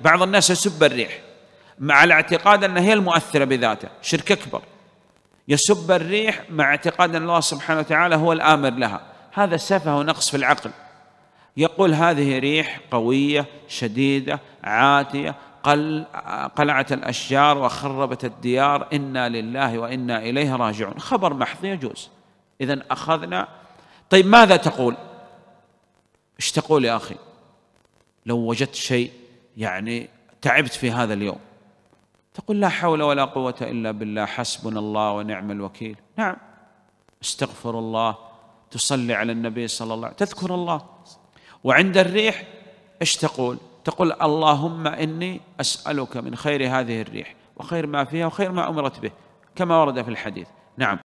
بعض الناس يسب الريح مع الاعتقاد أنها هي المؤثرة بذاتها شرك أكبر يسب الريح مع اعتقاد أن الله سبحانه وتعالى هو الآمر لها هذا سفه ونقص في العقل يقول هذه ريح قوية شديدة عاتية قل قلعت الأشجار وخربت الديار إنا لله وإنا إليه راجعون خبر محض يجوز إذا أخذنا طيب ماذا تقول؟ ايش تقول يا أخي؟ لو وجدت شيء يعني تعبت في هذا اليوم تقول لا حول ولا قوة إلا بالله حسبنا الله ونعم الوكيل نعم استغفر الله تصلي على النبي صلى الله عليه وسلم تذكر الله وعند الريح ايش تقول تقول اللهم إني أسألك من خير هذه الريح وخير ما فيها وخير ما أمرت به كما ورد في الحديث نعم